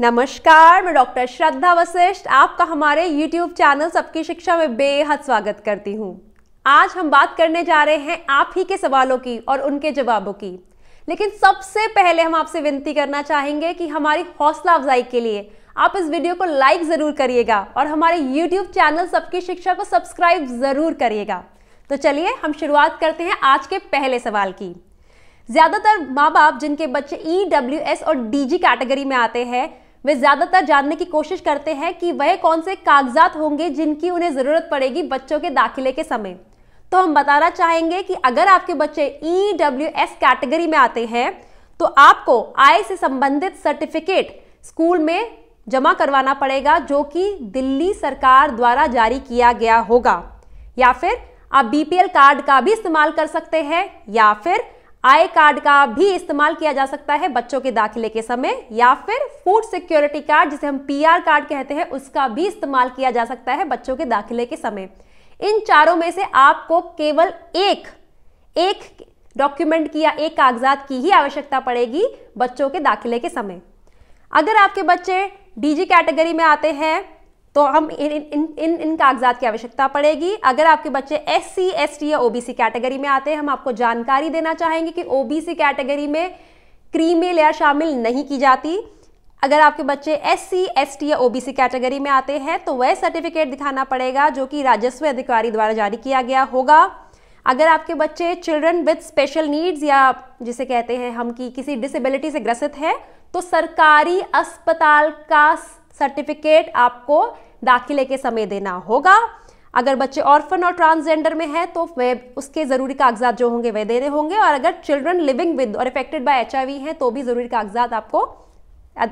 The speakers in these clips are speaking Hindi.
नमस्कार मैं डॉक्टर श्रद्धा वशिष्ठ आपका हमारे यूट्यूब चैनल सबकी शिक्षा में बेहद स्वागत करती हूँ आज हम बात करने जा रहे हैं आप ही के सवालों की और उनके जवाबों की लेकिन सबसे पहले हम आपसे विनती करना चाहेंगे कि हमारी हौसला अफजाई के लिए आप इस वीडियो को लाइक ज़रूर करिएगा और हमारे यूट्यूब चैनल सबकी शिक्षा को सब्सक्राइब ज़रूर करिएगा तो चलिए हम शुरुआत करते हैं आज के पहले सवाल की ज़्यादातर माँ बाप जिनके बच्चे ई डब्ल्यू एस और डी कैटेगरी में आते हैं वे ज्यादातर जानने की कोशिश करते हैं कि वह कौन से कागजात होंगे जिनकी उन्हें जरूरत पड़ेगी बच्चों के दाखिले के समय तो हम बताना चाहेंगे कि अगर आपके बच्चे ई डब्ल्यू एस कैटेगरी में आते हैं तो आपको आय से संबंधित सर्टिफिकेट स्कूल में जमा करवाना पड़ेगा जो कि दिल्ली सरकार द्वारा जारी किया गया होगा या फिर आप बीपीएल कार्ड का भी इस्तेमाल कर सकते हैं या फिर आई कार्ड का भी इस्तेमाल किया जा सकता है बच्चों के दाखिले के समय या फिर फूड सिक्योरिटी कार्ड जिसे हम पीआर कार्ड कहते हैं उसका भी इस्तेमाल किया जा सकता है बच्चों के दाखिले के समय इन चारों में से आपको केवल एक एक डॉक्यूमेंट की या एक कागजात की ही आवश्यकता पड़ेगी बच्चों के दाखिले के समय अगर आपके बच्चे डीजी कैटेगरी में आते हैं तो हम इन इन इन इन कागजात की आवश्यकता पड़ेगी अगर आपके बच्चे एस सी एस टी या ओबीसी कैटेगरी में आते हैं हम आपको जानकारी देना चाहेंगे कि ओबीसी कैटेगरी में क्रीमी लेयर शामिल नहीं की जाती अगर आपके बच्चे एस सी एस टी या ओबीसी कैटेगरी में आते हैं तो वह सर्टिफिकेट दिखाना पड़ेगा जो कि राजस्व अधिकारी द्वारा जारी किया गया होगा अगर आपके बच्चे चिल्ड्रन विद स्पेशल नीड्स या जिसे कहते हैं हम कि किसी डिसेबिलिटी से ग्रसित है तो सरकारी अस्पताल का सर्टिफिकेट आपको दाखिले के समय देना होगा अगर बच्चे ऑर्फन और ट्रांसजेंडर में हैं तो वह उसके ज़रूरी कागजात जो होंगे वह देने होंगे और अगर चिल्ड्रन लिविंग विद और इफेक्टेड बाय एच हैं तो भी ज़रूरी कागजात आपको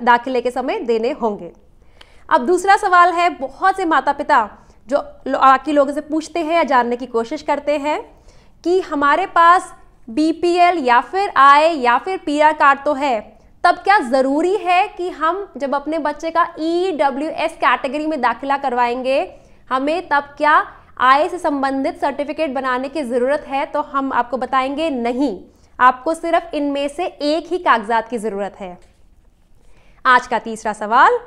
दाखिले के समय देने होंगे अब दूसरा सवाल है बहुत से माता पिता जो बाकी लोगों से पूछते हैं या जानने की कोशिश करते हैं कि हमारे पास बी या फिर आय या फिर पी कार्ड तो है तब क्या ज़रूरी है कि हम जब अपने बच्चे का ई डब्ल्यू एस कैटेगरी में दाखिला करवाएंगे हमें तब क्या आय से संबंधित सर्टिफिकेट बनाने की ज़रूरत है तो हम आपको बताएंगे नहीं आपको सिर्फ इनमें से एक ही कागजात की ज़रूरत है आज का तीसरा सवाल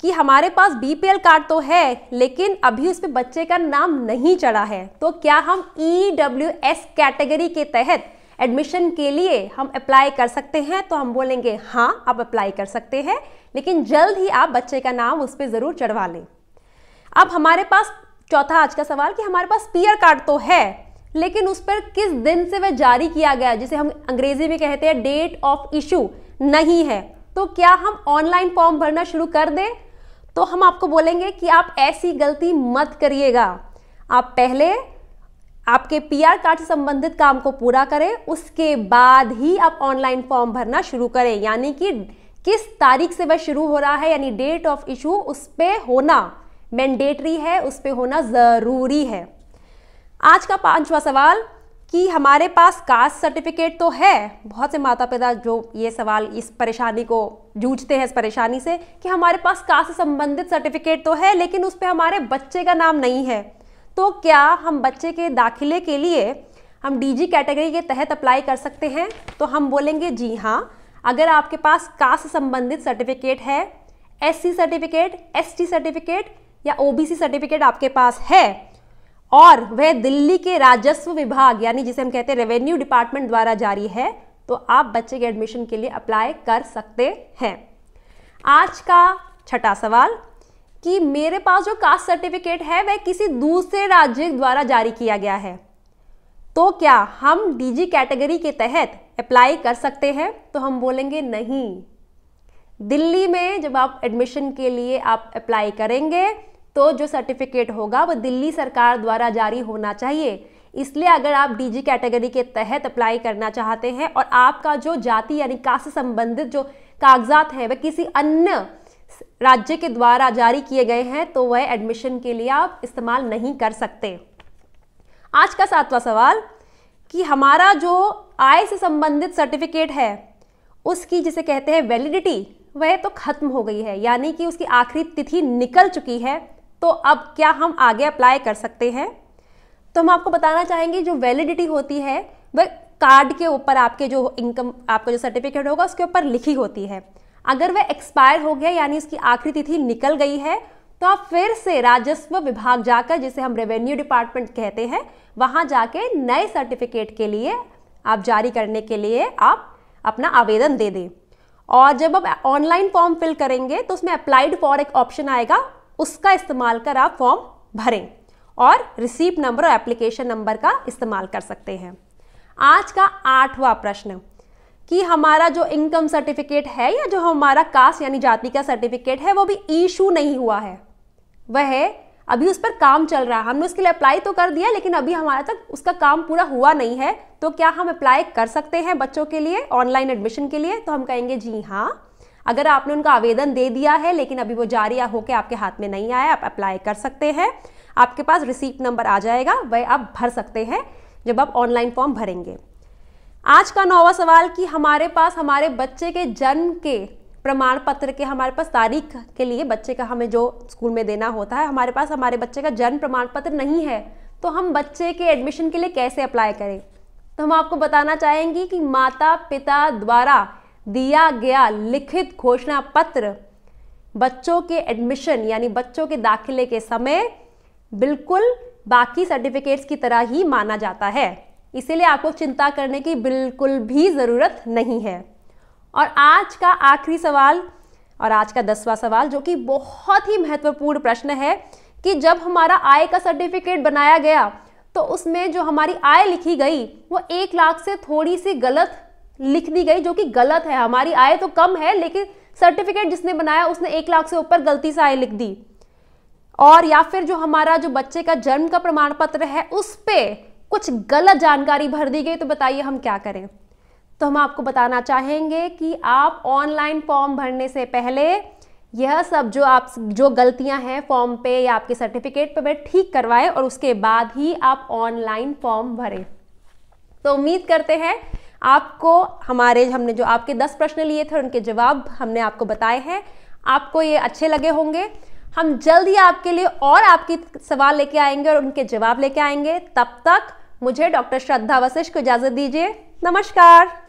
कि हमारे पास बीपीएल कार्ड तो है लेकिन अभी उस पर बच्चे का नाम नहीं चढ़ा है तो क्या हम ई डब्ल्यू एस कैटेगरी के तहत एडमिशन के लिए हम अप्लाई कर सकते हैं तो हम बोलेंगे हाँ आप अप्लाई कर सकते हैं लेकिन जल्द ही आप बच्चे का नाम उस पर ज़रूर चढ़वा लें अब हमारे पास चौथा आज का सवाल कि हमारे पास पीयर कार्ड तो है लेकिन उस पर किस दिन से वह जारी किया गया जिसे हम अंग्रेजी में कहते हैं डेट ऑफ इशू नहीं है तो क्या हम ऑनलाइन फॉर्म भरना शुरू कर दें तो हम आपको बोलेंगे कि आप ऐसी गलती मत करिएगा आप पहले आपके पीआर कार्ड से संबंधित काम को पूरा करें उसके बाद ही आप ऑनलाइन फॉर्म भरना शुरू करें यानी कि किस तारीख से वह शुरू हो रहा है यानी डेट ऑफ इशू उस पर होना मैंडेटरी है उस पर होना ज़रूरी है आज का पांचवा सवाल कि हमारे पास कास्ट सर्टिफिकेट तो है बहुत से माता पिता जो ये सवाल इस परेशानी को जूझते हैं इस परेशानी से कि हमारे पास कास्ट से संबंधित सर्टिफिकेट तो है लेकिन उस पर हमारे बच्चे का नाम नहीं है तो क्या हम बच्चे के दाखिले के लिए हम डीजी कैटेगरी के तहत अप्लाई कर सकते हैं तो हम बोलेंगे जी हाँ अगर आपके पास कास्ट से संबंधित सर्टिफिकेट है एससी सर्टिफिकेट एसटी सर्टिफिकेट या ओबीसी सर्टिफिकेट आपके पास है और वह दिल्ली के राजस्व विभाग यानी जिसे हम कहते हैं रेवेन्यू डिपार्टमेंट द्वारा जारी है तो आप बच्चे के एडमिशन के लिए अप्लाई कर सकते हैं आज का छठा सवाल कि मेरे पास जो कास्ट सर्टिफिकेट है वह किसी दूसरे राज्य द्वारा जारी किया गया है तो क्या हम डीजी कैटेगरी के तहत अप्लाई कर सकते हैं तो हम बोलेंगे नहीं दिल्ली में जब आप एडमिशन के लिए आप अप्लाई करेंगे तो जो सर्टिफिकेट होगा वो दिल्ली सरकार द्वारा जारी होना चाहिए इसलिए अगर आप डीजी कैटेगरी के तहत अप्लाई करना चाहते हैं और आपका जो जाति यानी कास्ट संबंधित जो कागजात हैं वह किसी अन्य राज्य के द्वारा जारी किए गए हैं तो वह एडमिशन के लिए आप इस्तेमाल नहीं कर सकते आज का सातवां सवाल कि हमारा जो आय से संबंधित सर्टिफिकेट है उसकी जिसे कहते हैं वैलिडिटी वह तो खत्म हो गई है यानी कि उसकी आखिरी तिथि निकल चुकी है तो अब क्या हम आगे अप्लाई कर सकते हैं तो हम आपको बताना चाहेंगे जो वैलिडिटी होती है वह कार्ड के ऊपर आपके जो इनकम आपका जो सर्टिफिकेट होगा उसके ऊपर लिखी होती है अगर वह एक्सपायर हो गया यानी उसकी आखिरी तिथि निकल गई है तो आप फिर से राजस्व विभाग जाकर जिसे हम रेवेन्यू डिपार्टमेंट कहते हैं वहां जाके नए सर्टिफिकेट के लिए आप जारी करने के लिए आप अपना आवेदन दे दें और जब आप ऑनलाइन फॉर्म फिल करेंगे तो उसमें अप्लाइड फॉर एक ऑप्शन आएगा उसका इस्तेमाल कर आप फॉर्म भरें और रिसीप नंबर और एप्लीकेशन नंबर का इस्तेमाल कर सकते हैं आज का आठवां प्रश्न कि हमारा जो इनकम सर्टिफिकेट है या जो हमारा कास्ट यानी जाति का सर्टिफिकेट है वो भी इशू नहीं हुआ है वह अभी उस पर काम चल रहा है हमने उसके लिए अप्लाई तो कर दिया लेकिन अभी हमारा तक उसका काम पूरा हुआ नहीं है तो क्या हम अप्लाई कर सकते हैं बच्चों के लिए ऑनलाइन एडमिशन के लिए तो हम कहेंगे जी हाँ अगर आपने उनका आवेदन दे दिया है लेकिन अभी वो जारी या होकर आपके हाथ में नहीं आया आप अप्लाई कर सकते हैं आपके पास रिसीप्ट नंबर आ जाएगा वह आप भर सकते हैं जब आप ऑनलाइन फॉर्म भरेंगे आज का नौवा सवाल कि हमारे पास हमारे बच्चे के जन्म के प्रमाण पत्र के हमारे पास तारीख के लिए बच्चे का हमें जो स्कूल में देना होता है हमारे पास हमारे बच्चे का जन्म प्रमाण पत्र नहीं है तो हम बच्चे के एडमिशन के लिए कैसे अप्लाई करें तो हम आपको बताना चाहेंगे कि माता पिता द्वारा दिया गया लिखित घोषणा पत्र बच्चों के एडमिशन यानी बच्चों के दाखिले के समय बिल्कुल बाकी सर्टिफिकेट्स की तरह ही माना जाता है इसीलिए आपको चिंता करने की बिल्कुल भी ज़रूरत नहीं है और आज का आखिरी सवाल और आज का दसवां सवाल जो कि बहुत ही महत्वपूर्ण प्रश्न है कि जब हमारा आय का सर्टिफिकेट बनाया गया तो उसमें जो हमारी आय लिखी गई वो एक लाख से थोड़ी सी गलत लिख दी गई जो कि गलत है हमारी आय तो कम है लेकिन सर्टिफिकेट जिसने बनाया उसने एक लाख से ऊपर गलती से आय लिख दी और या फिर जो हमारा जो बच्चे का जन्म का प्रमाण पत्र है उस पर कुछ गलत जानकारी भर दी गई तो बताइए हम क्या करें तो हम आपको बताना चाहेंगे कि आप ऑनलाइन फॉर्म भरने से पहले यह सब जो आप जो गलतियां हैं फॉर्म पे या आपके सर्टिफिकेट पे वह ठीक करवाएं और उसके बाद ही आप ऑनलाइन फॉर्म भरें तो उम्मीद करते हैं आपको हमारे हमने जो आपके दस प्रश्न लिए थे उनके जवाब हमने आपको बताए हैं आपको ये अच्छे लगे होंगे हम जल्द ही आपके लिए और आपकी सवाल लेके आएंगे और उनके जवाब लेके आएंगे तब तक मुझे डॉक्टर श्रद्धा वशिष्ठ को इजाज़त दीजिए नमस्कार